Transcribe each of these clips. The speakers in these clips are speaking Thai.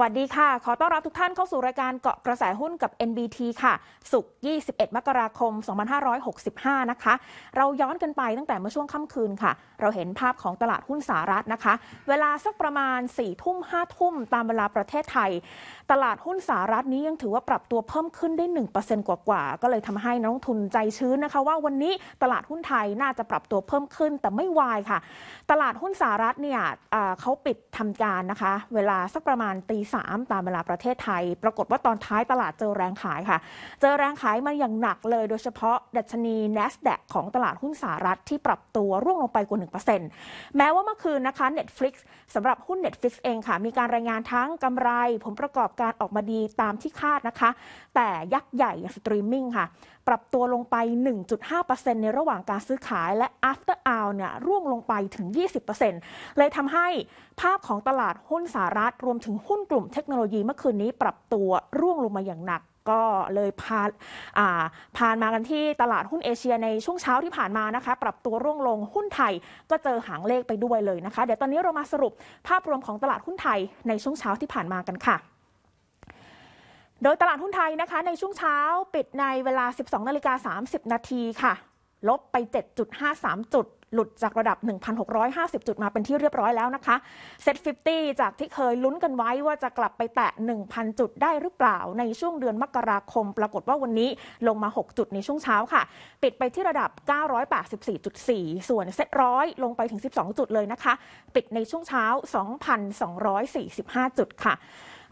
วัสดีค่ะ ขอต้อนรับทุกท่านเข้าสู่รายการเกาะกระแสหุ้นกับ NBT ค่ะสุก21 มกราคม 2565 นะคะ เราย้อนกันไปตั้งแต่เมื่อช่วงค่ำคืนค่ะ เราเห็นภาพของตลาดหุ้นสหรัฐนะคะ เวลาสักประมาณ4ทุ่ม5ทุ่มตามเวลาประเทศไทย ตลาดหุ้นสหรัฐนี้ยังถือว่าปรับตัวเพิ่มขึ้นได้ 1%กว่ากว่า ก็เลยทำให้นักลงทุนใจชื้นนะคะว่าวันนี้ตลาดหุ้นไทยน่าจะปรับตัวเพิ่มขึ้น แต่ไม่วายค่ะ ตลาดหุ้นสหรัฐเนี่ยเขาปิดทำการนะคะ เวลาสักประมาณตีสามตามเวลาประเทศไทย ปรากฏว่าตอนท้ายตลาดเจอแรงขายค่ะ เจอแรงขายมันอย่างหนักเลยโดยเฉพาะดัชนี NASDAQ ของตลาดหุ้นสหรัฐที่ปรับตัวร่วงลงไปกว่า 1%แม้ว่าเมื่อคืนนะคะ Netflix สำหรับหุ้น Netflix เองค่ะ มีการรายงานทั้งกำไรผลประกอบการออกมาดีตามที่คาดนะคะ แต่ยักษ์ใหญ่อย่างสตรีมมิ่งค่ะปรับตัวลงไป 1.5%ในระหว่างการซื้อขาย และ after hour เนี่ยร่วงลงไปถึง 20%เลยทำให้ภาพของตลาดหุ้นสหรัฐรวมถึงหุ้นกลุ่มเทคโนโลยีเมื่อคืนนี้ ปรับตัวร่วงลงมาอย่างหนักก็เลยพาาพานมากันที่ตลาดหุ้นเอเชียในช่วงเช้าที่ผ่านมานะคะ ปรับตัวร่วงลงหุ้นไทยก็เจอหางเลขไปด้วยเลยนะคะ เดี๋ยวตอนนี้เรามาสรุปภาพรวมของตลาดหุ้นไทย ในช่วงเช้าที่ผ่านมากันค่ะโดยตลาดหุ้นไทยนะคะในช่วงเช้าปิดในเวลา 12นาฬิกา30 นาทีค่ะ ลบไป 7.53 จุดหลุดจากระดับ 1,650 จุดมาเป็นที่เรียบร้อยแล้วนะคะเซ็ต50 จากที่เคยลุ้นกันไว้ว่าจะกลับไปแตะ 1,000 จุดได้หรือเปล่าในช่วงเดือนมกราคมปรากฏว่าวันนี้ลงมา 6 จุดในช่วงเช้าค่ะ ปิดไปที่ระดับ 984.4 ส่วนเซ็ตร้อยลงไปถึง 12 จุดเลยนะคะ ปิดในช่วงเช้า 2,245 จุดค่ะ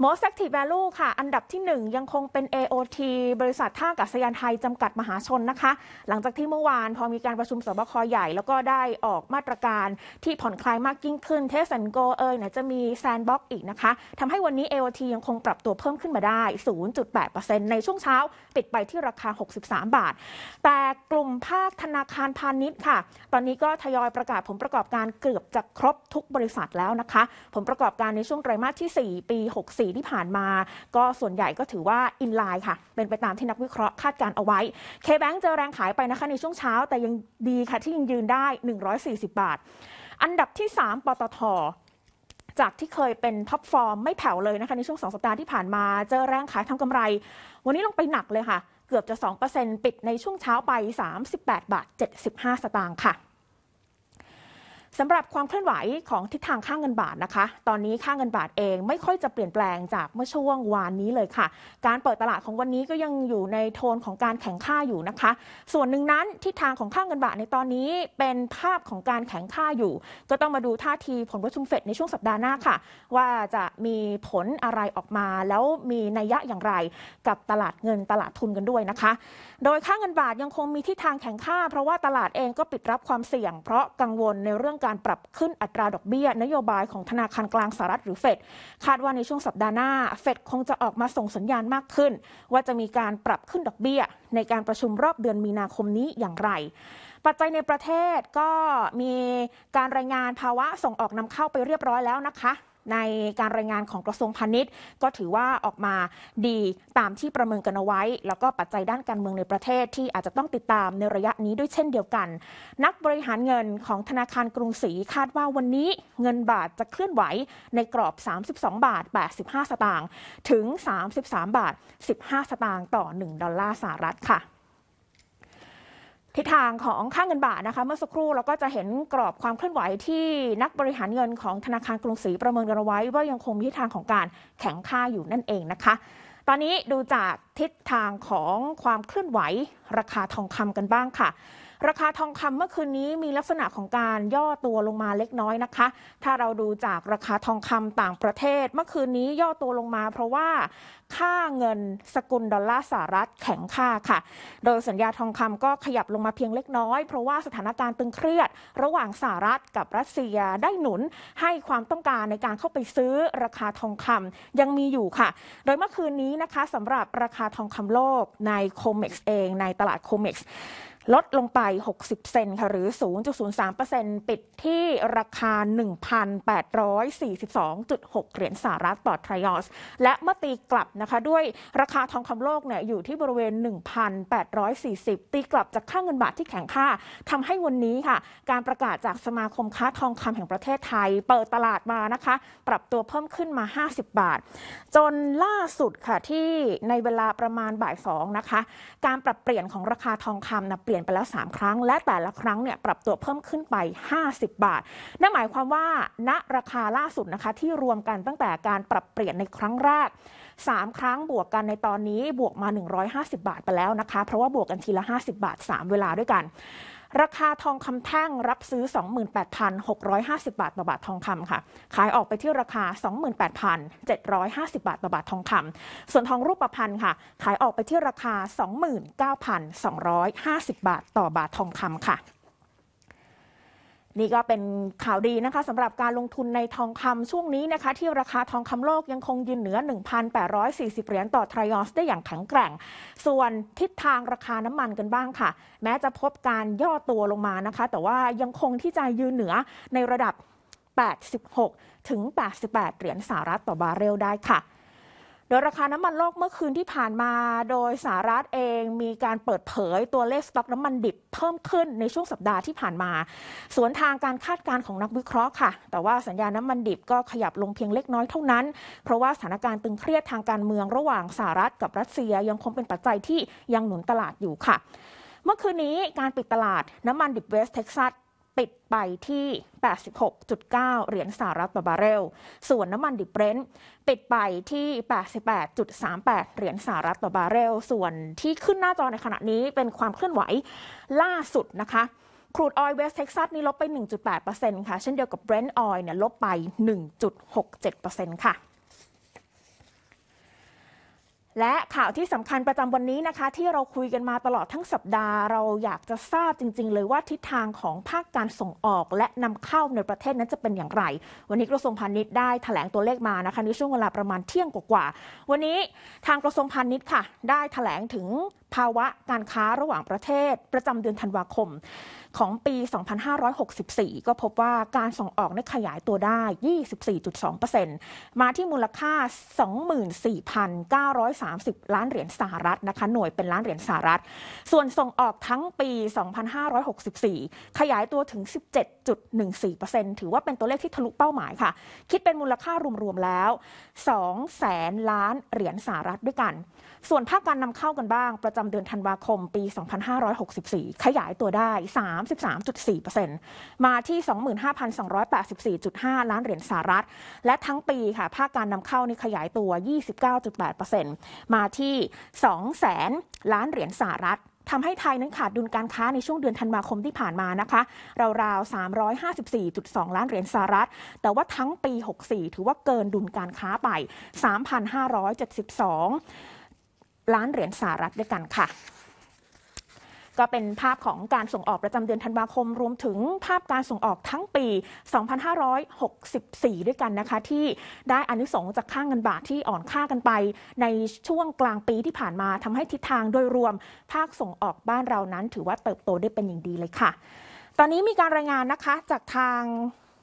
Most Active Value ค่ะ อันดับที่ 1 ยังคงเป็น AOT บริษัทท่าอากาศยานไทยจำกัดมหาชนนะคะ หลังจากที่เมื่อวานพอมีการประชุมสบคใหญ่แล้วก็ได้ออกมาตรการที่ผ่อนคลายมากยิ่งขึ้นเทสันโกเอยเนี่ยจะมีแซนบ็อกอีกนะคะทำให้วันนี้ AOT ยังคงปรับตัวเพิ่มขึ้นมาได้ 0.8%ในช่วงเช้า ปิดไปที่ราคา 63 บาท แต่กลุ่มภาคธนาคารพาณิชย์ค่ะ ตอนนี้ก็ทยอยประกาศผลประกอบการเกือบจะครบทุกบริษัทแล้วนะคะผลประกอบการในช่วงไตรมาสที่ 4 ปี 64ที่ผ่านมาก็ส่วนใหญ่ก็ถือว่า อินไลน์ค่ะ เป็นไปตามที่นักวิเคราะห์ คาดการเอาไว้ เคแบงเจอแรงขายไปนะคะในช่วงเช้า แต่ยังดีค่ะที่ยังยืนได้ 140 บาท อันดับที่ 3 ปตท จากที่เคยเป็นท็อปฟอร์มไม่แผ่วเลยนะคะ ในช่วง 2 สัปดาห์ที่ผ่านมา เจอแรงขายทำกำไร วันนี้ลงไปหนักเลยค่ะ เกือบจะ 2%ปิดในช่วงเช้าไป 38บาท75 สตางค์ค่ะสำหรับความเคลื่อนไหวของทิศทางค่างเงินบาทนะคะ ตอนนี้ค่างเงินบาทเองไม่ค่อยจะเปลี่ยนแปลงจากเมื่อช่วงวานนี้เลยค่ะ การเปิดตลาดของวันนี้ก็ยังอยู่ในโทนของการแข่งค่าอยู่นะคะ ส่วนหนึ่งนั้นทิศทางของค่างเงินบาทในตอนนี้เป็นภาพของการแข่งค่าอยู่ ก็ต้องมาดูท่าทีผลประชุมเฟดในช่วงสัปดาห์หน้าค่ะว่าจะมีผลอะไรออกมาแล้วมีนัยยะอย่างไรกับตลาดเงินตลาดทุนกันด้วยนะคะ โดยค่างเงินบาทยังคงมีทิศทางแข่งค่า เพราะว่าตลาดเองก็ปิดรับความเสี่ยงเพราะกังวลในเรื่องการปรับขึ้นอัตราดอกเบี้ย นโยบายของธนาคารกลางสหรัฐหรือเฟดคาดว่าในช่วงสัปดาห์หน้าเฟดคงจะออกมาส่งสัญญาณมากขึ้น ว่าจะมีการปรับขึ้นดอกเบี้ย ในการประชุมรอบเดือนมีนาคมนี้อย่างไร ปัจจัยในประเทศก็มีการรายงานภาวะส่งออกนำเข้าไปเรียบร้อยแล้วนะคะในการรายงานของกระทรวงพาณิชย์ ก็ถือว่าออกมาดีตามที่ประเมินกันเอาไว้ แล้วก็ปัจจัยด้านการเมืองในประเทศที่อาจจะต้องติดตามในระยะนี้ด้วยเช่นเดียวกัน นักบริหารเงินของธนาคารกรุงศรีคาดว่าวันนี้เงินบาทจะเคลื่อนไหวในกรอบ 32 บาท85 สตางค์ถึง 33 บาท 15 สตางค์ต่อ 1 ดอลลาร์สหรัฐค่ะทิศทางของค่าเงินบาทนะคะ เมื่อสักครู่เราก็จะเห็นกรอบความเคลื่อนไหวที่นักบริหารเงินของธนาคารกรุงศรีประเมินกันเอาไว้ ว่ายังคงมีทิศทางของการแข็งค่าอยู่นั่นเองนะคะ ตอนนี้ดูจากทิศทางของความเคลื่อนไหว ราคาทองคำกันบ้างค่ะราคาทองคำเมื่อคืนนี้มีลักษณะของการย่อตัวลงมาเล็กน้อยนะคะ ถ้าเราดูจากราคาทองคำต่างประเทศ เมื่อคืนนี้ย่อตัวลงมาเพราะว่าค่าเงินสกุลดอลลาร์สหรัฐแข็งค่าค่ะ โดยสัญญาทองคำก็ขยับลงมาเพียงเล็กน้อย เพราะว่าสถานการณ์ตึงเครียดระหว่างสหรัฐกับรัสเซียได้หนุนให้ความต้องการในการเข้าไปซื้อราคาทองคำยังมีอยู่ค่ะ โดยเมื่อคืนนี้นะคะสำหรับราคาทองคำโลกในโคเม็กซ์เองในตลาดโคเม็กซ์ลดลงไป 60 เซนค่ะ หรือ 0.03%ปิดที่ราคา 1,842.6 เหรียญสหรัฐต่อทริออส และเมื่อตีกลับนะคะ ด้วยราคาทองคำโลกเนี่ยอยู่ที่บริเวณ 1,840 ตีกลับจากค่าเงินบาทที่แข็งค่า ทำให้วันนี้ค่ะ การประกาศจากสมาคมค้าทองคำแห่งประเทศไทย เปิดตลาดมานะคะ ปรับตัวเพิ่มขึ้นมา 50 บาท จนล่าสุดค่ะที่ในเวลาประมาณบ่ายสองนะคะ การปรับเปลี่ยนของราคาทองคำนะลี่ยนไปแล้ว3ครั้งและแต่ละครั้งเนี่ยปรับตัวเพิ่มขึ้นไป50บาทนั่นหมายความว่าณราคาล่าสุดนะคะที่รวมกันตั้งแต่การปรับเปลี่ยนในครั้งแรก3ครั้งบวกกันในตอนนี้บวกมา150บาทไปแล้วนะคะเพราะว่าบวกกันทีละ 50 บาท3เวลาด้วยกันราคาทองคำแท่งรับซื้อ 28,650 บาทต่อบาท ทองคำค่ะ ขายออกไปที่ราคา 28,750 บาทต่อบาท ทองคำส่วนทองรูปพรรณค่ะ ขายออกไปที่ราคา 29,250 บาทต่อบาททองคำค่ะนี่ก็เป็นข่าวดีนะคะสำหรับการลงทุนในทองคำช่วงนี้นะคะ ที่ราคาทองคำโลกยังคงยืนเหนือ 1,840 เหรียญต่อ ทรยอสได้อย่างแข็งแกร่ง ส่วนทิศทางราคาน้ำมันกันบ้างค่ะ แม้จะพบการย่อตัวลงมานะคะ แต่ว่ายังคงที่จะยืนเหนือในระดับ 86 ถึง 88 เหรียญสหรัฐต่อบาร์เรลได้ค่ะดยราคาน้ำมันโลกเมื่อคืนที่ผ่านมาโดยสหรัฐเองมีการเปิดเผยตัวเลขสต็อกน้ำมันดิบเพิ่มขึ้นในช่วงสัปดาห์ที่ผ่านมาสวนทางการคาดการณ์ของนักวิเคราะห์ค่ะแต่ว่าสัญญาน้ำมันดิบก็ขยับลงเพียงเล็กน้อยเท่านั้น เพราะว่าสถานการณ์ตึงเครียดทางการเมืองระหว่างสหรัฐกับรัสเซีย ยังคงเป็นปัจจัยที่ยังหนุนตลาดอยู่ค่ะ เมื่อคืนนี้การปิดตลาดน้ำมันดิบเวสเท็กซัสปิดไปที่ 86.9 เหรียญสหรัฐต่อบาร์เรล ส่วนน้ำมันดิบเบรนท์ปิดไปที่ 88.38 เหรียญสหรัฐต่อบาร์เรล ส่วนที่ขึ้นหน้าจอในขณะนี้เป็นความเคลื่อนไหวล่าสุดนะคะครูดออยเวสเท็กซัสนี่ลบไป 1.8%ค่ะ เช่นเดียวกับเบรนท์ออยเนี่ยลบไป 1.67%ค่ะและข่าวที่สำคัญประจำวันนี้นะคะ ที่เราคุยกันมาตลอดทั้งสัปดาห์ เราอยากจะทราบจริงๆ เลย ว่าทิศทางของภาคการส่งออก และนำเข้าในประเทศนั้นจะเป็นอย่างไร วันนี้กระทรวงพาณิชย์ได้ถแถลงตัวเลขมานะคะในช่วงเวลาประมาณเที่ยงกว่า วันนี้ทางกระทรวงพาณิชย์ค่ะ ได้ถแถลงถึงภาวะการค้าระหว่างประเทศประจำเดือนธันวาคม ของปี 2564 ก็พบว่าการส่งออกได้ขยายตัวได้ 24.2%มาที่มูลค่า 24,930 ล้านเหรียญสหรัฐนะคะ หน่วยเป็นล้านเหรียญสหรัฐ ส่วนส่งออกทั้งปี 2564 ขยายตัวถึง 17 7.14%ถือว่าเป็นตัวเลขที่ทะลุเป้าหมายค่ะ คิดเป็นมูลค่ารวมๆแล้ว2แสนล้านเหรียญสหรัฐด้วยกันส่วนภาคการนำเข้ากันบ้างประจำเดือนธันวาคมปี 2564 ขยายตัวได้ 33.4%มาที่ 25,284.5 ล้านเหรียญสหรัฐและทั้งปีค่ะภาคการนำเข้านี่ขยายตัว29.8%มาที่2แสนล้านเหรียญสหรัฐทำให้ไทยนั้นขาดดุลการค้าในช่วงเดือนธันวาคมที่ผ่านมานะคะ ราวๆ354.2 ล้านเหรียญสหรัฐ แต่ว่าทั้งปี 64 ถือว่าเกินดุลการค้าไป 3,572 ล้านเหรียญสหรัฐด้วยกันค่ะก็เป็นภาพของการส่งออกประจำเดือนธันวาคมรวมถึงภาพการส่งออกทั้งปี 2564 ด้วยกันนะคะ ที่ได้อนุสงจากค่างเงินบาทที่อ่อนค่ากันไป ในช่วงกลางปีที่ผ่านมาทำให้ทิศทางโดยรวมภาคส่งออกบ้านเรานั้น ถือว่าเติบโตได้เป็นอย่างดีเลยค่ะ ตอนนี้มีการรายงานนะคะจากทาง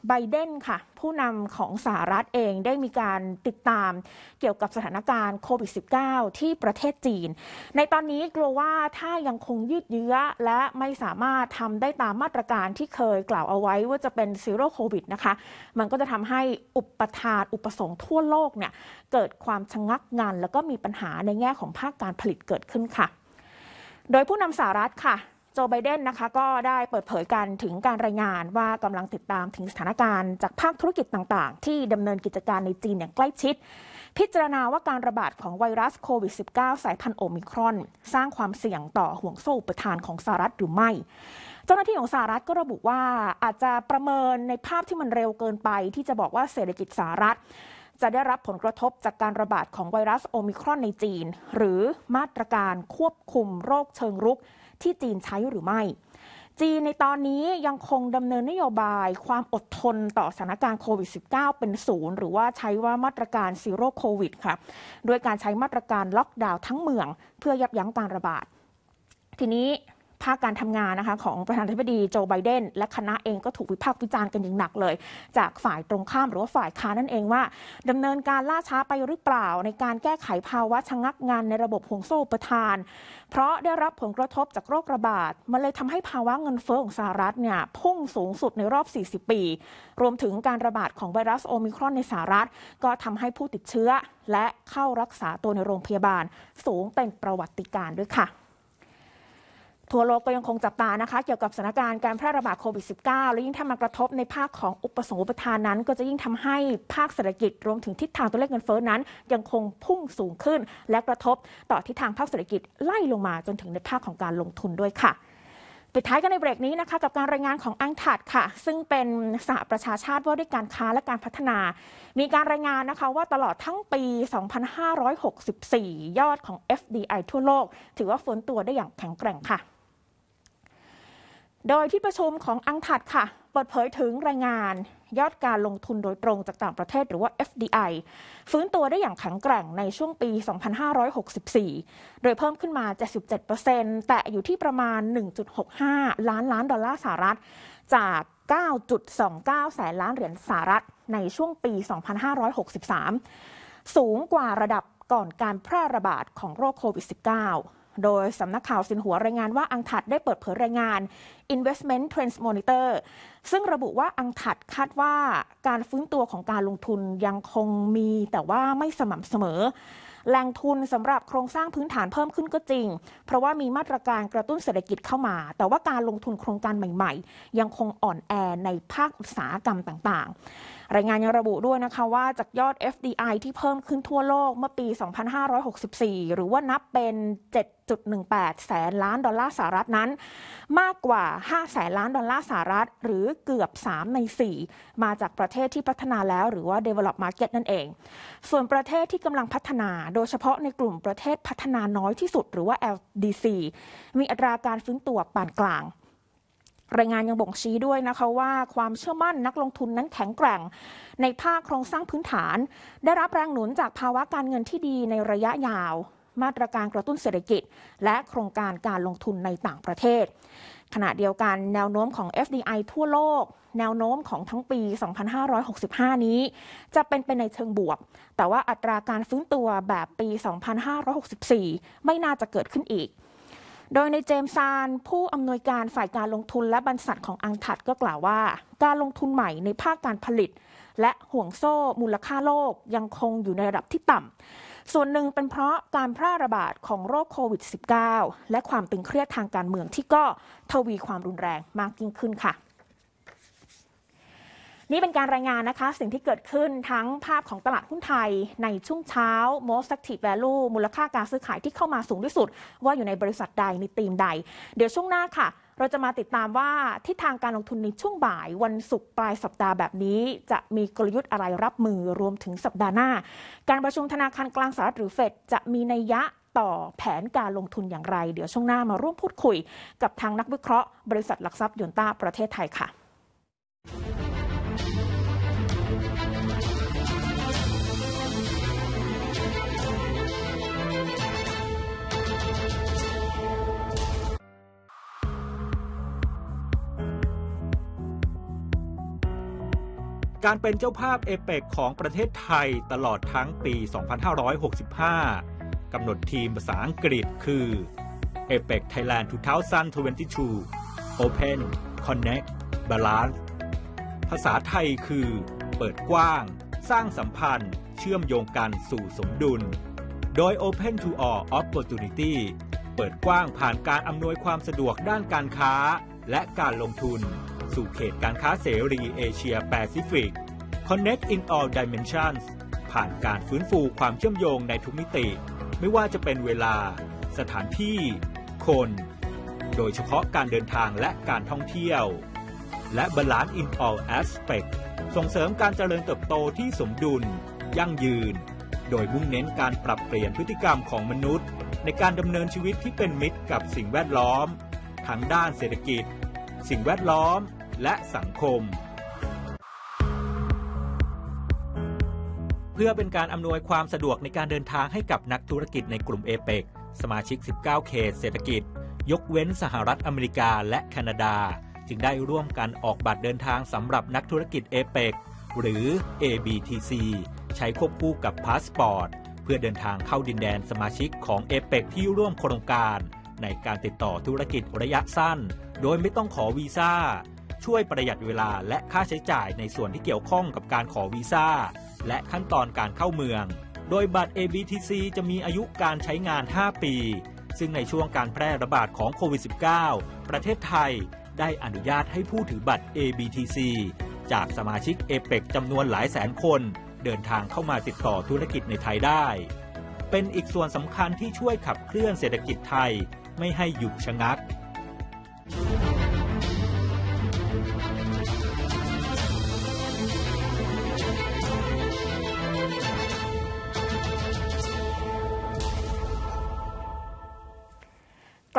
ไบเดนค่ะ ผู้นำของสหรัฐเองได้มีการติดตามเกี่ยวกับสถานการณ์โควิด -19 ที่ประเทศจีน ในตอนนี้กลัวว่าถ้ายังคงยืดเยื้อและไม่สามารถทำได้ตามมาตรการที่เคยกล่าวเอาไว้ว่าจะเป็นซีโร่โควิดนะคะ มันก็จะทำให้อุปทานอุปสงค์ทั่วโลกเนี่ย เกิดความชะงงักงาน แล้วก็มีปัญหาในแง่ของภาคการผลิตเกิดขึ้นค่ะ โดยผู้นำสหรัฐค่ะจไบเดนนะคะก็ได้เปิดเผยกันถึงการรายงานว่ากำลังติดตามถึงสถานการณ์จากภาคธุรกิจต่างๆที่ดำเนินกิจการในจีนอย่างใกล้ชิดพิจารณาว่าการระบาดของไวรัสโควิด -19 สายพันธุ์โอมิครอน สร้างความเสี่ยงต่อห่วงโซ่อุปทานของสหรัฐหรือไม่เจ้าหน้าที่ของสหรัฐก็ระบุว่าอาจจะประเมินในภาพที่มันเร็วเกินไป ที่จะบอกว่าเศรษฐกิจสหรัฐจะได้รับผลกระทบจากการระบาดของไวรัสโอมิครอนในจีน หรือมาตรการควบคุมโรคเชิงรุกที่จีนใช้หรือไม่ จีนในตอนนี้ยังคงดำเนินนโยบาย ความอดทนต่อสถานการณ์โควิด -19 เป็นศูนย์หรือว่าใช้ว่ามาตรการซีโร่โควิดค่ะโดยการใช้มาตรการล็อกดาวน์ทั้งเมือง เพื่อยับยั้งการระบาด ทีนี้ภาคการทำงานนะคะของประธานาธิบดีโจไบเดนและคณะเองก็ถูกวิพากษ์วิจารณ์กันอย่างหนักเลย จากฝ่ายตรงข้ามหรือว่าฝ่ายค้านนั่นเองว่า ดำเนินการล่าช้าไปหรือเปล่าในการแก้ไขภาวะชะงักงานในระบบห่วงโซ่ประทาน เพราะได้รับผลกระทบจากโรคระบาด มันเลยทำให้ภาวะเงินเฟ้อของสหรัฐเนี่ยพุ่งสูงสุดในรอบ 40 ปี รวมถึงการระบาดของไวรัสโอมิครอนในสหรัฐ ก็ทำให้ผู้ติดเชื้อ และเข้ารักษาตัวในโรงพยาบาลสูงเป็นประวัติการด้วยค่ะทั่วโลกก็ยังคงจับตานะคะ เกี่ยวกับสถานการณ์การแพร่ระบาดโควิด -19 แล้วยิ่งถ้ามันกระทบในภาคของอุปสงค์อุปทานนั้น ก็จะยิ่งทำให้ภาคเศรษฐกิจรวมถึงทิศทางตัวเลขเงินเฟ้อนั้นยังคงพุ่งสูงขึ้น และกระทบต่อทิศทางภาคเศรษฐกิจไล่ลงมาจนถึงในภาคของการลงทุนด้วยค่ะปิดท้ายกันในเบรกนี้นะคะกับการรายงานของอังถัดค่ะ ซึ่งเป็นสหประชาชาติว่าด้วยการค้าและการพัฒนา มีการรายงานนะคะว่าตลอดทั้งปี 2564 ยอดของ FDI ทั่วโลก ถือว่าฟื้นตัวได้อย่างแข็งแกร่งค่ะโดยที่ประชุมของอังถัดค่ะ เปิดเผยถึงรายงานยอดการลงทุนโดยตรงจากต่างประเทศหรือว่า FDI ฟื้นตัวได้อย่างแข็งแกร่งในช่วงปี 2564 โดยเพิ่มขึ้นมา 77%แต่อยู่ที่ประมาณ 1.65 ล้านล้านดอลลาร์สหรัฐ จาก 9.29 แสนล้านเหรียญสหรัฐในช่วงปี 2563สูงกว่าระดับก่อนการแพร่ระบาดของโรคโควิด -19 โดยสำนักข่าวสินหัวรายงานว่าอังถัดได้เปิดเผยรายงาน Investment Trends Monitor ซึ่งระบุว่าอังถัดคาดว่าการฟื้นตัวของการลงทุนยังคงมีแต่ว่าไม่สม่ำเสมอแหล่งทุนสำหรับโครงสร้างพื้นฐานเพิ่มขึ้นก็จริง เพราะว่ามีมาตรการกระตุ้นเศรษฐกิจเข้ามา แต่ว่าการลงทุนโครงการใหม่ๆ ยังคงอ่อนแอในภาคอุตสาหกรรมต่างๆรายงานยังระบุด้วยนะคะว่าจากยอด FDI ที่เพิ่มขึ้นทั่วโลกเมื่อปี 2564 หรือว่านับเป็น 7.18 แสนล้านดอลลาร์สหรัฐนั้น มากกว่า 5 แสนล้านดอลลาร์สหรัฐหรือเกือบ 3 ใน 4 มาจากประเทศที่พัฒนาแล้วหรือว่า develop market นั่นเอง ส่วนประเทศที่กำลังพัฒนาโดยเฉพาะในกลุ่มประเทศพัฒนาน้อยที่สุด หรือว่า LDC มีอัตราการฟื้นตัวปานกลางรายงานยังบ่งชี้ด้วยนะคะว่า ความเชื่อมั่นนักลงทุนนั้นแข็งแกร่งในภาคโครงสร้างพื้นฐาน ได้รับแรงหนุนจากภาวะการเงินที่ดีในระยะยาว มาตรการกระตุ้นเศรษฐกิจ และโครงการการลงทุนในต่างประเทศ ขณะเดียวกันแนวโน้มของ FDI ทั่วโลก แนวโน้มของทั้งปี 2565 นี้ จะเป็นไปในเชิงบวก แต่ว่าอัตราการฟื้นตัวแบบปี 2564 ไม่น่าจะเกิดขึ้นอีกโดยในเจมซานผู้อำนวยการฝ่ายการลงทุนและบรรษัทของอังทัดก็กล่าวว่าการลงทุนใหม่ในภาคการผลิตและห่วงโซ่มูลค่าโลกยังคงอยู่ในระดับที่ต่ำส่วนหนึ่งเป็นเพราะการแพร่ระบาดของโรคโควิด -19 และความตึงเครียดทางการเมืองที่ก็ทวีความรุนแรงมากยิ่งขึ้นค่ะนี่เป็นการรายงานนะคะสิ่งที่เกิดขึ้นทั้งภาพของตลาดหุ้นไทยในช่วงเช้า most active value มูลค่าการซื้อขายที่เข้ามาสูงที่สุด ว่าอยู่ในบริษัทใดในธีมใด เดี๋ยวช่วงหน้าค่ะ เราจะมาติดตามว่าทิศทางการลงทุนในช่วงบ่าย วันศุกร์ปลายสัปดาห์แบบนี้ จะมีกลยุทธ์อะไรรับมือรวมถึงสัปดาห์หน้าการประชุมธนาคารกลางสหรัฐหรือเฟดจะมีนัยยะต่อแผนการลงทุนอย่างไร เดี๋ยวช่วงหน้ามาร่วมพูดคุยกับทางนักวิเคราะห์บริษัทหลักทรัพย์ยนต้าประเทศไทยค่ะการเป็นเจ้าภาพเอเปกของประเทศไทยตลอดทั้งปี 2565 กำหนดทีมภาษาอังกฤษคือ a p e c Thailand 2022 Open Connect Balance ภาษาไทยคือเปิดกว้าง สร้างสัมพันธ์เชื่อมโยงกันสู่สมดุล โดย Open to all opportunity เปิดกว้างผ่านการอำนวยความสะดวกด้านการค้าและการลงทุนสู่เขตการค้าเสรีเอเชีย แปซิฟิก Connect in all dimensions ผ่านการฟื้นฟูความเชื่อมโยงในทุกมิติ ไม่ว่าจะเป็นเวลาสถานที่ คน โดยเฉพาะการเดินทางและการท่องเที่ยว และ Balance in all aspects ส่งเสริมการเจริญเติบโตที่สมดุลยั่งยืน โดยมุ่งเน้นการปรับเปลี่ยนพฤติกรรมของมนุษย์ ในการดำเนินชีวิตที่เป็นมิตรกับสิ่งแวดล้อมทั้งด้านเศรษฐกิจ สิ่งแวดล้อมและสังคม เพื่อเป็นการอำนวยความสะดวกในการเดินทางให้กับนักธุรกิจในกลุ่มเอเปกสมาชิก 19 เขตเศรษฐกิจ ยกเว้นสหรัฐอเมริกาและแคนาดา จึงได้ร่วมกันออกบัตรเดินทางสำหรับนักธุรกิจเอเปกหรือ ABTC ใช้ควบคู่กับพาสปอร์ต เพื่อเดินทางเข้าดินแดนสมาชิกของเอเปกที่ร่วมโครงการ ในการติดต่อธุรกิจระยะสั้น โดยไม่ต้องขอวีซ่าช่วยประหยัดเวลาและค่าใช้จ่ายในส่วนที่เกี่ยวข้องกับการขอวีซ่า และขั้นตอนการเข้าเมือง โดยบัตร ABTC จะมีอายุการใช้งาน 5 ปี ซึ่งในช่วงการแพร่ระบาดของโควิด -19 ประเทศไทยได้อนุญาตให้ผู้ถือบัตร ABTC จากสมาชิกเอเปกจำนวนหลายแสนคนเดินทางเข้ามาติดต่อธุรกิจในไทยได้ เป็นอีกส่วนสำคัญที่ช่วยขับเคลื่อนเศรษฐกิจไทยไม่ให้หยุดชะงัก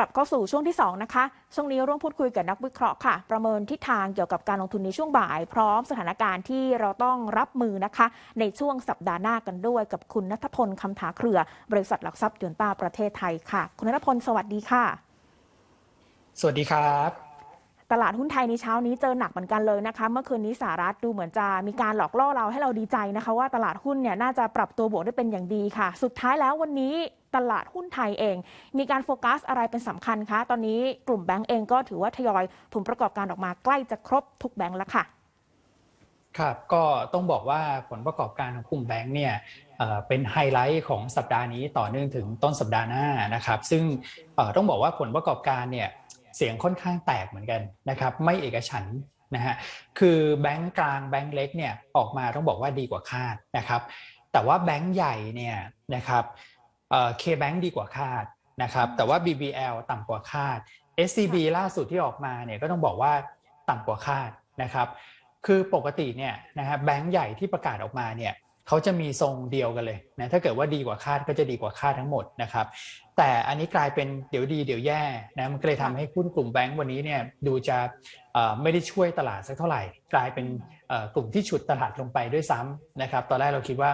ลับเข้าสู่ช่วงที่ 2 นะคะ ช่วงนี้ร่วมพูดคุยกับนักวิเคราะห์ค่ะ ประเมินทิศทางเกี่ยวกับการลงทุนในช่วงบ่าย พร้อมสถานการณ์ที่เราต้องรับมือนะคะ ในช่วงสัปดาห์หน้ากันด้วยกับคุณนัทพลคำถาเครือบริษัทหลักทรัพย์ยวนต้าประเทศไทยค่ะ คุณนัทพล สวัสดีค่ะ สวัสดีครับตลาดหุ้นไทยในเช้านี้เจอหนักเหมือนกันเลยนะคะเมื่อคืนนี้สหรัฐดูเหมือนจะมีการหลอกล่อเรา ให้เราดีใจนะคะว่าตลาดหุ้นเนี่ยน่าจะปรับตัวบวกได้เป็นอย่างดีค่ะ สุดท้ายแล้ววันนี้ตลาดหุ้นไทยเอง มีการโฟกัสอะไรเป็นสำคัญคะตอนนี้กลุ่มแบงก์เองก็ถือว่าทยอยผลประกอบการออกมาใกล้จะครบทุกแบงก์แล้วค่ะครับก็ต้องบอกว่าผลประกอบการของกลุ่มแบงก์เนี่ยเป็นไฮไลท์ของสัปดาห์นี้ต่อเนื่องถึงต้นสัปดาห์หน้านะครับซึ่งต้องบอกว่าผลประกอบการเนี่ยเสียงค่อนข้างแตกเหมือนกันนะครับไม่เอกฉันนะฮะคือแบงก์กลางแบงก์เล็กเนี่ยออกมาต้องบอกว่าดีกว่าคาดนะครับแต่ว่าแบงก์ใหญ่เนี่ยนะครับเออเคแบงก์ดีกว่าคาดนะครับแต่ว่า BBL ต่ำกว่าคาด SCB ล่าสุดที่ออกมาเนี่ยก็ต้องบอกว่าต่ำกว่าคาดนะครับคือปกติเนี่ยนะฮะแบงก์ใหญ่ที่ประกาศออกมาเนี่ยเขาจะมีทรงเดียวกันเลยนะถ้าเกิดว่าดีกว่าคาดก็จะดีกว่าคาดทั้งหมดนะครับแต่อันนี้กลายเป็นเดี๋ยวดีเดี๋ยวแย่นะมันก็เลยทำให้หุ้นกลุ่มแบงก์วันนี้เนี่ยดูจะไม่ได้ช่วยตลาดสักเท่าไหร่กลายเป็นกลุ่มที่ฉุดตลาดลงไปด้วยซ้ำนะครับตอนแรกเราคิดว่า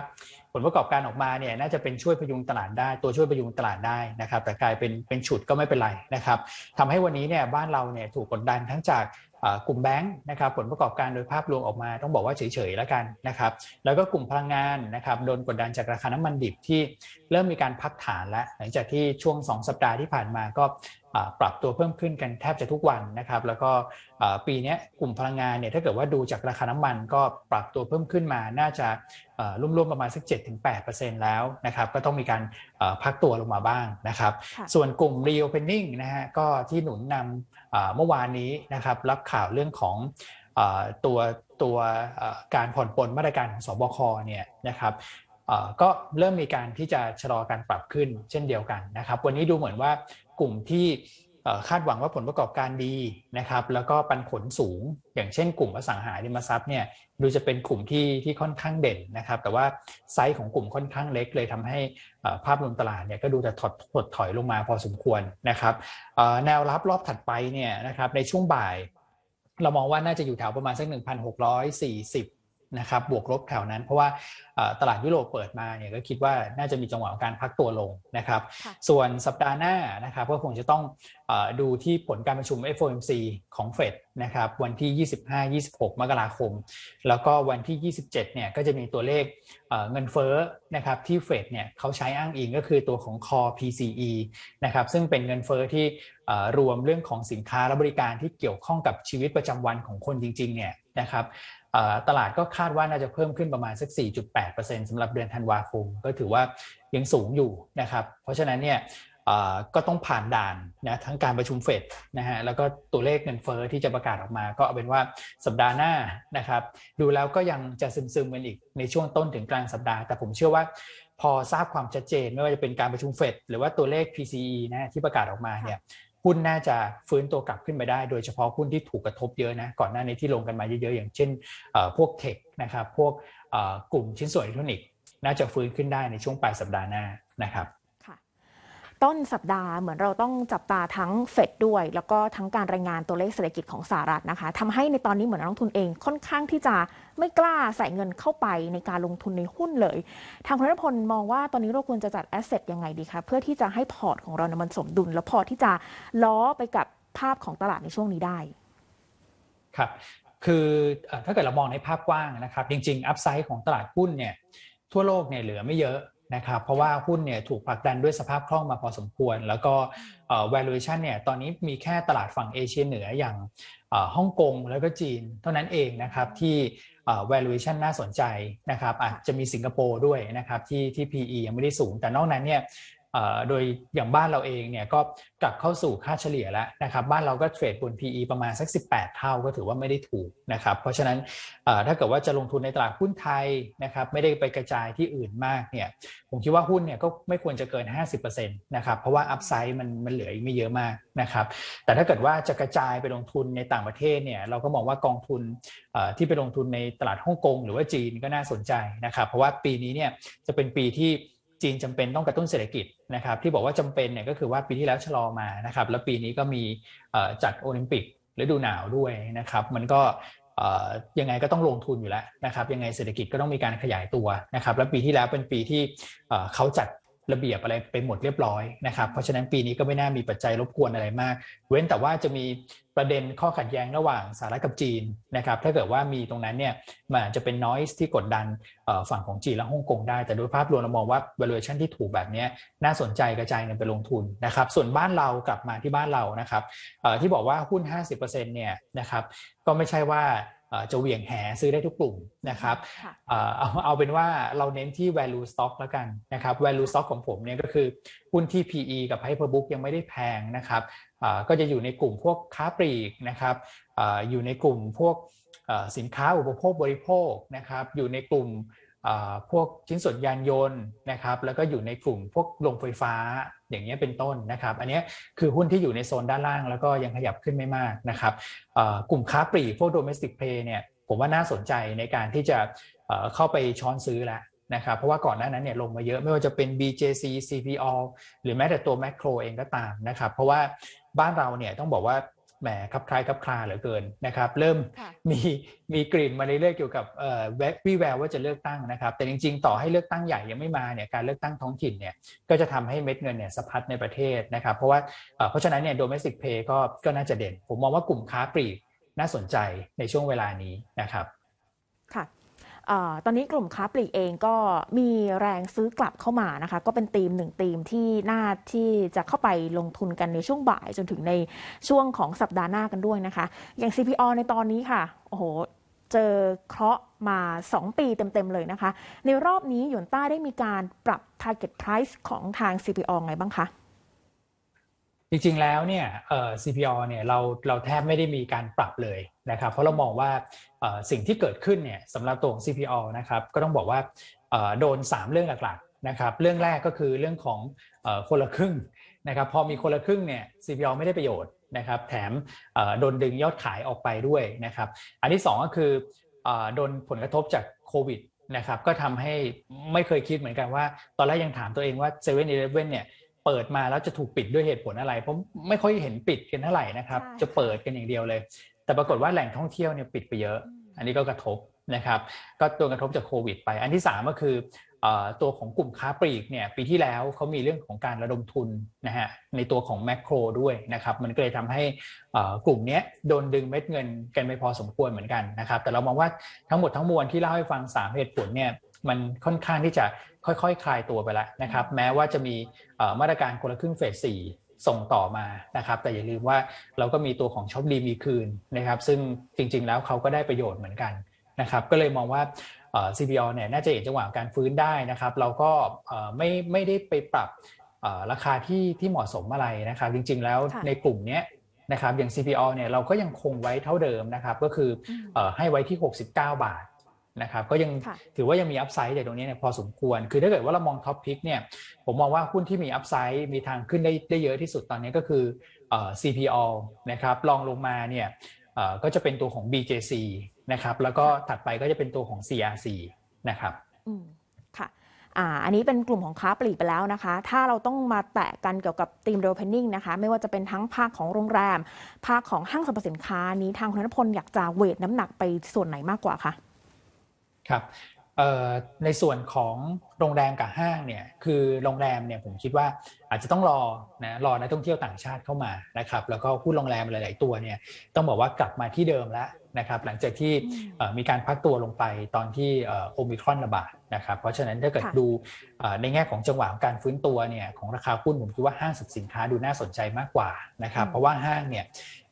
ผลประกอบการออกมาเนี่ยน่าจะเป็นช่วยพยุงตลาดได้ตัวช่วยพยุงตลาดได้นะครับแต่กลายเป็นเป็นฉุดก็ไม่เป็นไรนะครับทำให้วันนี้เนี่ยบ้านเราเนี่ยถูกกดดันทั้งจากกลุ่มแบงค์นะครับผลประกอบการโดยภาพรวมออกมา ต้องบอกว่าเฉยๆแล้วกันนะครับแล้วก็กลุ่มพลังงานนะครับโดนกดดันจากราคาน้ำมันดิบที่ เริ่มมีการพักฐานแล้วหลังจากที่ช่วง 2 สัปดาห์ที่ผ่านมาก็ปรับตัวเพิ่มขึ้นกันแทบจะทุกวันนะครับ แล้วก็ปีนี้กลุ่มพลังงานเนี่ยถ้าเกิดว่าดูจากราคาน้ำมัน ก็ปรับตัวเพิ่มขึ้นมาน่าจะร่วมๆประมาณสัก7-8%แล้วนะครับ ก็ต้องมีการพักตัวลงมาบ้างนะครับ ส่วนกลุ่ม reopening นะฮะก็ที่หนุนนำเมื่อวานนี้นะครับ รับข่าวเรื่องของตัวตัวการผ่อนปลนมาตรการของสบคเนี่ยนะครับก็เริ่มมีการที่จะชะลอการปรับขึ้น เช่นเดียวกันนะครับ วันนี้ดูเหมือนว่ากลุ่มที่คาดหวังว่าผลประกอบการดีนะครับ แล้วก็ปันผลสูง อย่างเช่นกลุ่มอสังหาริมทรัพย์เนี่ย ดูจะเป็นกลุ่มที่ที่ค่อนข้างเด่นนะครับ แต่ว่าไซส์ของกลุ่มค่อนข้างเล็กเลยทำให้ภาพรวมตลาดเนี่ยก็ดูจะถดถดถอยลงมาพอสมควรนะครับแนวรับรอบถัดไปเนี่ยนะครับในช่วงบ่าย เรามองว่าน่าจะอยู่แถวประมาณสัก1,640นะครับบวกลบแถวนั้น เพราะว่าตลาดยุโรปเปิดมาเนี่ยก็คิดว่าน่าจะมีจังหวะของการพักตัวลงนะครับ ส่วนสัปดาห์หน้านะครับก็คงจะต้องอดูที่ผลการประชุม FOMC ของเฟดนะครับ วันที่ 25-26มกราคม แล้วก็วันที่ 27เนี่ยก็จะมีตัวเลขเงินเฟ้อนะครับที่เฟดเนี่ยเขาใช้อ้างอิงก็คือตัวของ Core PCE นะครับซึ่งเป็นเงินเฟ้อที่รวมเรื่องของสินค้าและบริการที่เกี่ยวข้องกับชีวิตประจำวันของคนจริงๆเนี่ยนะครับตลาดก็คาดว่าน่าจะเพิ่มขึ้นประมาณสัก 4.8%สำหรับเดือนธันวาคมก็ถือว่ายังสูงอยู่นะครับ เพราะฉะนั้นเนี่ยก็ต้องผ่านด่านนะทั้งการประชุมเฟดนะฮะแล้วก็ตัวเลขเงินเฟอ้อที่จะประกาศออกมาก็เอาเป็นว่าสัปดาห์หน้านะครับ ดูแล้วก็ยังจะซึมซมกันอีกในช่วงต้นถึงกลางสัปดาห์แต่ผมเชื่อว่าพอทราบความชัดเจนไม่ว่าจะเป็นการประชุมเฟดหรือว่าตัวเลข PCE นะที่ประกาศออกมาเนี่ยหุ้นน่าจะฟื้นตัวกลับขึ้นมาได้โดยเฉพาะหุ้นที่ถูกกระทบเยอะนะ ก่อนหน้านี้ที่ลงกันมาเยอะๆ อย่างเช่นพวกเทคนะครับ พวกกลุ่มชิ้นส่วนอิเล็กทรอนิกส์น่าจะฟื้นขึ้นได้ในช่วงปลายสัปดาห์หน้านะครับต้นสัปดาห์เหมือนเราต้องจับตาทั้งเฟดด้วย แล้วก็ทั้งการรายงานตัวเลขเศรษฐกิจของสหรัฐนะคะทำให้ในตอนนี้เหมือนนักลงทุนเองค่อนข้างที่จะไม่กล้า ใส่เงินเข้าไปในการลงทุนในหุ้นเลย ทางคุณรัฐพลมองว่าตอนนี้เราควรจะจัดแอสเซทยังไงดีคะเพื่อที่จะให้พอร์ตของเรานมันสมดุลและพอที่จะล้อไปกับภาพของตลาดในช่วงนี้ได้ครับคือถ้าเกิดเรามองในภาพกว้างนะครับ จริงๆ อัพไซด์ของตลาดหุ้นเนี่ยทั่วโลกเนี่ยเหลือไม่เยอะนะครับ เพราะว่าหุ้นเนี่ยถูกผลักดันด้วยสภาพคล่องมาพอสมควร แล้วก็ valuation เนี่ย ตอนนี้มีแค่ตลาดฝั่งเอเชียเหนืออย่างฮ่องกงแล้วก็จีนเท่านั้นเองนะครับที่ valuation น่าสนใจนะครับอาจจะมีสิงคโปร์ด้วยนะครับที่ที่ PE ยังไม่ได้สูง แต่นอกนั้นเนี่ยโดยอย่างบ้านเราเองเนี่ยก็กลับเข้าสู่ค่าเฉลี่ยแล้วนะครับบ้านเราก็เทรดบน PE ประมาณสัก 18 เท่าก็ถือว่าไม่ได้ถูกนะครับเพราะฉะนั้นถ้าเกิดว่าจะลงทุนในตลาดหุ้นไทยนะครับไม่ได้ไปกระจายที่อื่นมากเนี่ยผมคิดว่าหุ้นเนี่ยก็ไม่ควรจะเกิน 50%นะครับเพราะว่าอัพไซด์มันมันเหลืออีกไม่เยอะมากนะครับแต่ถ้าเกิดว่าจะกระจายไปลงทุนในต่างประเทศเนี่ยเราก็มองว่ากองทุนที่ไปลงทุนในตลาดฮ่องกงหรือว่าจีนก็น่าสนใจนะครับ เพราะว่าปีนี้เนี่ยจะเป็นปีที่จีนจำเป็นต้องกระตุ้นเศรษฐกิจนะครับที่บอกว่าจำเป็นเนี่ยก็คือว่าปีที่แล้วชะลอมานะครับแล้วปีนี้ก็มีจัดโอลิมปิกฤดูหนาวด้วยนะครับมันก็ยังไงก็ต้องลงทุนอยู่แล้วนะครับยังไงเศรษฐกิจก็ต้องมีการขยายตัวนะครับแล้วปีที่แล้วเป็นปีที่เขาจัดระเบียบอะไรไปหมดเรียบร้อยนะครับเพราะฉะนั้นปีนี้ก็ไม่น่ามีปัจจัยรบกวนอะไรมาก เว้นแต่ว่าจะมีประเด็นข้อขัดแย้งระหว่างสหรัฐกับจีนนะครับ ถ้าเกิดว่ามีตรงนั้นเนี่ยมันจะเป็นนอยส์ที่กดดันฝั่งของจีนและฮ่องกงได้ แต่โดยภาพรวมเรามองว่า valuation ที่ถูกแบบนี้น่าสนใจกระจายเงินไปลงทุนนะครับ ส่วนบ้านเรากลับมาที่บ้านเรานะครับที่บอกว่าหุ้น 50%เนี่ยนะครับก็ไม่ใช่ว่าจะเหวี่ยงแหซื้อได้ทุกกลุ่มนะครับเอาเอาเป็นว่าเราเน้นที่ value stock แล้วกันนะครับ value stock ของผมเนี่ยก็คือหุ้นที่ PE กับ hyperbook ยังไม่ได้แพงนะครับก็จะอยู่ในกลุ่มพวกค้าปลีกนะครับอยู่ในกลุ่มพวกสินค้าอุปโภคบริโภคนะครับอยู่ในกลุ่มพวกชิ้นส่วนยานยนต์นะครับแล้วก็อยู่ในกลุ่มพวกโรงไฟฟ้าอย่างเงี้ยเป็นต้นนะครับ อันนี้คือหุ้นที่อยู่ในโซนด้านล่างแล้วก็ยังขยับขึ้นไม่มากนะครับกลุ่มค้าปลีกพวกโดเมสติกเพย์เนี่ยผมว่าน่าสนใจในการที่จะเข้าไปช้อนซื้อและนะครับเพราะว่าก่อนหน้านั้นเนี่ยลงมาเยอะไม่ว่าจะเป็น BJC CPO หรือแม้แต่ตัว Macro เองก็ตามนะครับ เพราะว่าบ้านเราเนี่ยต้องบอกว่าแหมครับคล้ายครับคลาเหลือเกินนะครับ เริ่มมีมีกลิ่นมาเรื่อยๆเกี่ยวกับวิแววว่าจะเลือกตั้งนะครับ แต่จริง ๆ ต่อให้เลือกตั้งใหญ่ยังไม่มาเนี่ยการเลือกตั้งท้องถิ่นเนี่ยก็จะทำให้เม็ดเงินเนี่ยสะพัดในประเทศนะครับ เพราะว่าเพราะฉะนั้นเนี่ยโดเมสิกเพย์ก็ก็น่าจะเด่น ผมมองว่ากลุ่มค้าปลีกน่าสนใจในช่วงเวลานี้นะครับตอนนี้กลุ่มค้าปลีกเองก็มีแรงซื้อกลับเข้ามานะคะ ก็เป็นธีมหนึ่งธีมที่น่าที่จะเข้าไปลงทุนกันในช่วงบ่ายจนถึงในช่วงของสัปดาห์หน้ากันด้วยนะคะ อย่าง CPO ในตอนนี้ค่ะ โอ้โห เจอเคราะห์มา 2 ปีเต็มๆเลยนะคะ ในรอบนี้หยวนต้าได้มีการปรับ target price ของทาง CPO ไงบ้างคะจริงๆ แล้วเนี่ย CPO เนี่ยเราเราแทบไม่ได้มีการปรับเลยนะครับเพราะเรามองว่าสิ่งที่เกิดขึ้นเนี่ยสำหรับตัวของ CPO นะครับก็ต้องบอกว่าโดน 3 เรื่องหลักๆนะครับเรื่องแรกก็คือเรื่องของคนละครึ่งนะครับพอมีคนละครึ่งเนี่ย CPO ไม่ได้ประโยชน์นะครับแถมโดนดึงยอดขายออกไปด้วยนะครับอันที่ 2 ก็คือโดนผลกระทบจากโควิดนะครับก็ทำให้ไม่เคยคิดเหมือนกันว่าตอนแรกยังถามตัวเองว่า7 e เ e ่ e เนี่ยเปิดมาแล้วจะถูกปิดด้วยเหตุผลอะไรเพราะไม่ค่อยเห็นปิดกันเท่าไหร่นะครับจะเปิดกันอย่างเดียวเลย แต่ปรากฏว่าแหล่งท่องเที่ยวเนี่ยปิดไปเยอะ อันนี้ก็กระทบนะครับ ก็ตัวกระทบจากโควิด ไป อันที่ 3 ก็คือ ตัวของกลุ่มค้าปลีกเนี่ยปีที่แล้วเขามีเรื่องของการระดมทุนนะฮะในตัวของแมคโครด้วยนะ ครับ มันก็เลยทำให้กลุ่มนี้โดนดึงเม็ดเงิน กันไม่พอสมควรเหมือนกันนะครับแต่เรามองว่าทั้งหมดทั้งมวลที่เล่าให้ฟัง3เหตุผลเนี่ยมันค่อนข้างที่จะค่อยๆคคลายตัวไปแล้วนะครับแม้ว่าจะมีมาตรการคนละครึ่งเฟสสี่ส่งต่อมานะครับแต่อย่าลืมว่าเราก็มีตัวของช็อปดีมีคืนนะครับซึ่งจริงๆแล้วเขาก็ได้ประโยชน์เหมือนกันนะครับก็เลยมองว่า CBO เนี่ยน่าจะเห็นจังหวะการฟื้นได้นะครับเราก็ไม่ไม่ได้ไปปรับราคาที่ที่เหมาะสมอะไรนะครับจริงๆ แล้วในกลุ่มนี้นะครับอย่าง CPO เนี่ยเราก็ยังคงไว้เท่าเดิมนะครับก็คือให้ไว้ที่ 69 บาทนะครับก็ยังถือว่ายังมีอัพไซด์แต่ตรงนี้เนี่ยพอสมควรคือถ้าเกิดว่าเรามองท็อปพิกเนี่ยผมมองว่าหุ้นที่มีอัพไซด์มีทางขึ้นได้ได้เยอะที่สุดตอนนี้ก็คือ CPO นะครับลองลงมาเนี่ยก็จะเป็นตัวของ BJC นะครับแล้วก็ถัดไปก็จะเป็นตัวของ CRC นะครับค่ะอันนี้เป็นกลุ่มของค้าปลีกไปแล้วนะคะ ถ้าเราต้องมาแตะกันเกี่ยวกับธีมโรเพนนิ่งนะคะไม่ว่าจะเป็นทั้งภาคของโรงแรม ภาคของห้างสรรพสินค้านี้ทางคุณนพลอยากจะเวทน้ำหนักไปส่วนไหนมากกว่าคะครับในส่วนของโรงแรมกับห้างเนี่ยคือโรงแรมเนี่ยผมคิดว่าอาจจะต้องรอนะรอนักท่องเที่ยวต่างชาติเข้ามานะครับแล้วก็ผู้โรงแรมหลาย ๆ ตัวเนี่ยต้องบอกว่ากลับมาที่เดิมแล้วนะครับหลังจากที่มีการพักตัวลงไปตอนที่โอมิครอนระบาดนะครับเพราะฉะนั้นถ้าเกิดดูในแง่ของจังหวะการฟื้นตัวเนี่ยของราคาหุ้นผมคิดว่าห้างสสินค้าดูน่าสนใจมากกว่านะครับ เพราะว่าห้างเนี่ย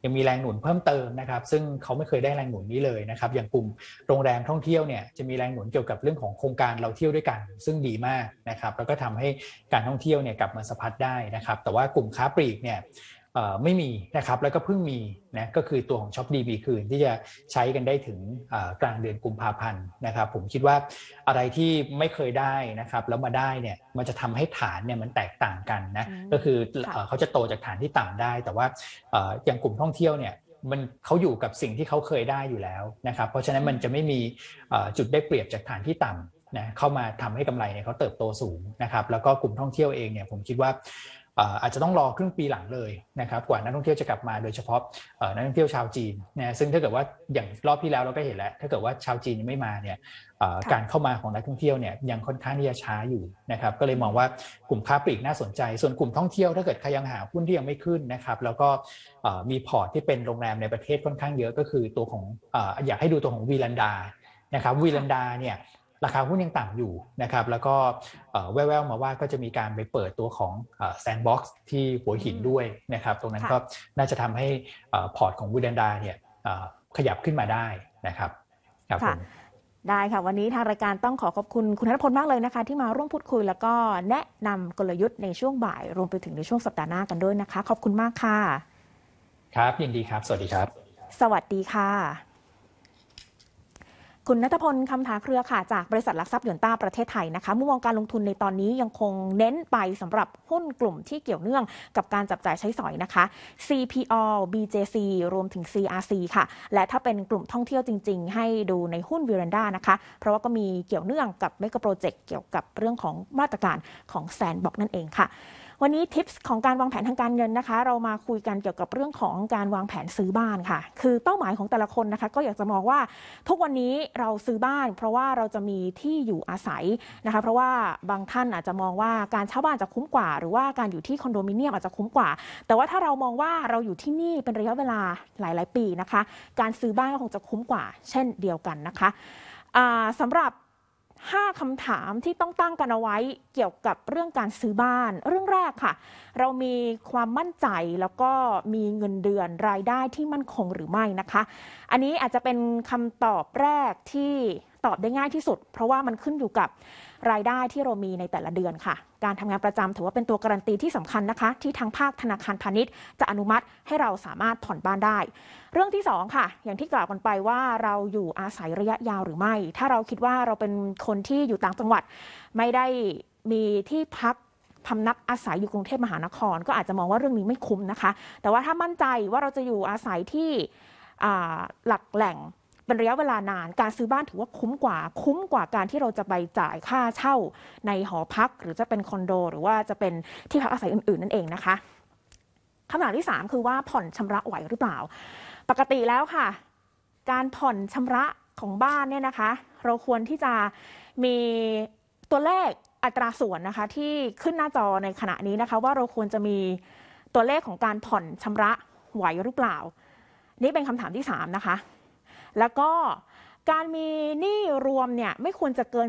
ยังมีแรงหนุนเพิ่มเติมนะครับซึ่งเขาไม่เคยได้แรงหนุนนี้เลยนะครับอย่างกลุ่มโรงแรมท่องเที่ยวเนี่ยจะมีแรงหนุนเกี่ยวกับเรื่องของโครงการเราเที่ยวด้วยกัน ซึ่งดีมากนะครับแล้วก็ทำให้การท่องเที่ยวเนี่ยกลับมาสะพัดได้นะครับ แต่ว่ากลุ่มค้าปลีกเนี่ยไม่มีนะครับแล้วก็เพิ่งมีนะก็คือตัวของ s h ด p DB คืนที่จะใช้กันได้ถึงกลางเดือนกุมภาพันธ์นะครับ ผมคิดว่าอะไรที่ไม่เคยได้นะครับแล้วมาได้เนี่ยมันจะทำให้ฐานเนี่ยมันแตกต่างกันนะก็คือเขาจะโตจากฐานที่ต่ำได้ แต่ว่าอย่างกลุ่มท่องเที่ยวเนี่ยมันเขาอยู่กับสิ่งที่เขาเคยได้อยู่แล้วนะครับเพราะฉะนั้นมันจะไม่มีจุดได้เปรียบจากฐานที่ต่ำนะเข้ามาทำให้กำไรเนี่ยเขาเติบโตสูงนะครับแล้วก็กลุ่มท่องเที่ยวเองเนี่ยผมคิดว่าอาจจะต้องรอครึ่งปีหลังเลยนะครับกว่านักท่องเที่ยวจะกลับมาโดยเฉพาะนักท่องเที่ยวชาวจีนนะซึ่งถ้าเกิดว่าอย่างรอบที่แล้วเราก็เห็นแล้วถ้าเกิดว่าชาวจีนยังไม่มาเนี่ยการเข้ามาของนักท่องเที่ยวเนี่ยยังค่อนข้างที่จะช้าอยู่นะครับก็เลยมองว่ากลุ่มค้าปลีกน่าสนใจ ส่วนกลุ่มท่องเที่ยวถ้าเกิดใครยังหาหุ้นที่ยังไม่ขึ้นนะครับแล้วก็มีพอร์ตที่เป็นโรงแรมในประเทศค่อนข้างเยอะก็คือตัวของอยากให้ดูตัวของวีลันดานะครับวีลันดาเนี่ยราคาหุ้นยังต่ำอยู่นะครับ แล้วก็แว่วๆมาว่าก็จะมีการไปเปิดตัวของแซนด์บ็อกซ์ที่หัวหินด้วยนะครับ ตรงนั้นก็น่าจะทำให้พอร์ตของวูดันดาเนี่ยขยับขึ้นมาได้นะครับ ครับได้ค่ะวันนี้ทางรายการต้องขอขอบคุณ คุณธนพลมากเลยนะคะ ที่มาร่วมพูดคุยแล้วก็แนะนำกลยุทธ์ในช่วงบ่าย รวมไปถึงในช่วงสัปดาห์หน้ากันด้วยนะคะ ขอบคุณมากค่ะ ครับยินดีครับ สวัสดีครับ สวัสดีค่ะคุณนัทพลคำถาเครือค่ะจากบริษัทหลักทรัพย์ยนต้าประเทศไทยนะคะ มุมมองการลงทุนในตอนนี้ยังคงเน้นไปสำหรับหุ้นกลุ่มที่เกี่ยวเนื่องกับการจับจ่ายใช้สอยนะคะ CPO BJC รวมถึง CRC ค่ะ และถ้าเป็นกลุ่มท่องเที่ยวจริง ๆ ให้ดูในหุ้นวิรันดานะคะ เพราะว่าก็มีเกี่ยวเนื่องกับเมกะโปรเจกต์เกี่ยวกับเรื่องของมาตรการของแซนบอกนั่นเองค่ะวันนี้ทิปส์ของการวางแผนทางการเงินนะคะ เรามาคุยกันเกี่ยวกับเรื่องของการวางแผนซื้อบ้านค่ะ คือเป้าหมายของแต่ละคนนะคะ ก็อยากจะมองว่าทุกวันนี้เราซื้อบ้านเพราะว่าเราจะมีที่อยู่อาศัยนะคะ เพราะว่าบางท่านอาจจะมองว่าการเช่าบ้านจะคุ้มกว่าหรือว่าการอยู่ที่คอนโดมิเนียมอาจจะคุ้มกว่า แต่ว่าถ้าเรามองว่าเราอยู่ที่นี่เป็นระยะเวลาหลาย ๆ ปีนะคะการซื้อบ้านก็คงจะคุ้มกว่า เช่นเดียวกันนะคะสำหรับ5คำถามที่ต้องตั้งกันเอาไว้เกี่ยวกับเรื่องการซื้อบ้าน เรื่องแรกค่ะ เรามีความมั่นใจแล้วก็มีเงินเดือนรายได้ที่มั่นคงหรือไม่นะคะ อันนี้อาจจะเป็นคำตอบแรกที่ตอบได้ง่ายที่สุด เพราะว่ามันขึ้นอยู่กับรายได้ที่เรามีในแต่ละเดือนค่ะ การทำงานประจำถือว่าเป็นตัวการันตีที่สำคัญนะคะที่ทางภาคธนาคารพาณิชย์จะอนุมัติให้เราสามารถผ่อนบ้านได้ เรื่องที่ 2 ค่ะ อย่างที่กล่าวกันไปว่าเราอยู่อาศัยระยะยาวหรือไม่ ถ้าเราคิดว่าเราเป็นคนที่อยู่ต่างจังหวัด ไม่ได้มีที่พักพำนักอาศัยอยู่กรุงเทพมหานคร ก็อาจจะมองว่าเรื่องนี้ไม่คุ้มนะคะ แต่ว่าถ้ามั่นใจว่าเราจะอยู่อาศัยที่หลักแหล่งเป็นระยะเวลานานการซื้อบ้านถือว่าคุ้มกว่าคุ้มกว่าการที่เราจะไปจ่ายค่าเช่าในหอพัก หรือจะเป็นคอนโด หรือว่าจะเป็นที่พักอาศัยอื่นๆนั่นเองนะคะ คำถามที่3คือว่าผ่อนชำระไหวหรือเปล่า ปกติแล้วค่ะ การผ่อนชำระของบ้านเนี่ยนะคะ เราควรที่จะมีตัวเลขอัตราส่วนนะคะที่ขึ้นหน้าจอในขณะนี้นะคะ ว่าเราควรจะมีตัวเลขของการผ่อนชำระไหวหรือเปล่า นี่เป็นคำถามที่3นะคะแล้วก็การมีหนี้รวมเนี่ยไม่ควรจะเกิน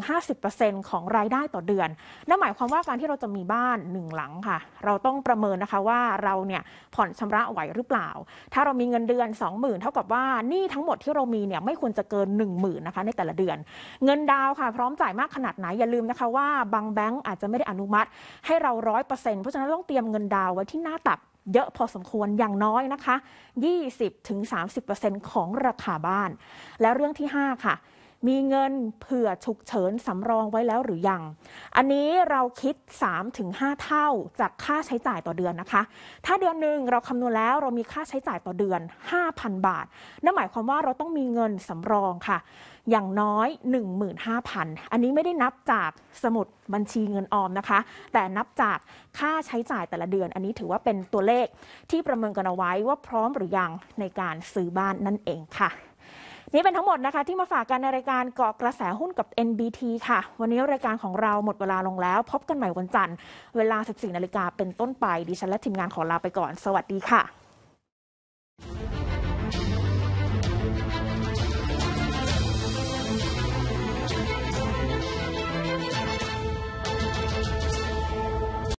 40-50%ของรายได้ต่อเดือนนั่นหมายความว่าการที่เราจะมีบ้านหนึ่งหลังค่ะ เราต้องประเมินนะคะว่าเราเนี่ยผ่อนชำระไหวหรือเปล่า ถ้าเรามีเงินเดือน20,000เท่ากับว่าหนี้ทั้งหมดที่เรามีเนี่ยไม่ควรจะเกิน10,000นะคะในแต่ละเดือน เงินดาวค่ะ พร้อมจ่ายมากขนาดไหนอย่าลืมนะคะว่าบางแบงก์อาจจะไม่ได้อนุมัติให้เรา 100%เพราะฉะนั้นต้องเตรียมเงินดาวไว้ที่หน้าตักเยอะพอสมควรอย่างน้อยนะคะ 20-30%ของราคาบ้าน และเรื่องที่ 5 ค่ะมีเงินเผื่อฉุกเฉินสำรองไว้แล้วหรือยัง อันนี้เราคิด3-5เท่าจากค่าใช้จ่ายต่อเดือนนะคะ ถ้าเดือนหนึ่งเราคำนวณแล้ว เรามีค่าใช้จ่ายต่อเดือน 5,000 บาท นั่นหมายความว่าเราต้องมีเงินสำรองค่ะ อย่างน้อย 15,000อันนี้ไม่ได้นับจากสมุดบัญชีเงินออมนะคะ แต่นับจากค่าใช้จ่ายแต่ละเดือน อันนี้ถือว่าเป็นตัวเลขที่ประเมินกันเอาไว้ว่าพร้อมหรือยังในการซื้อบ้านนั่นเองค่ะนี่เป็นทั้งหมดนะคะที่มาฝากกันในรายการเกาะกระแสหุ้นกับ NBT ค่ะ วันนี้รายการของเราหมดเวลาลงแล้ว พบกันใหม่วันจันทร์เวลา 14นาฬิกาเป็นต้นไป ดิฉันและทีมงานขอลาไปก่อน สวัสดีค่ะ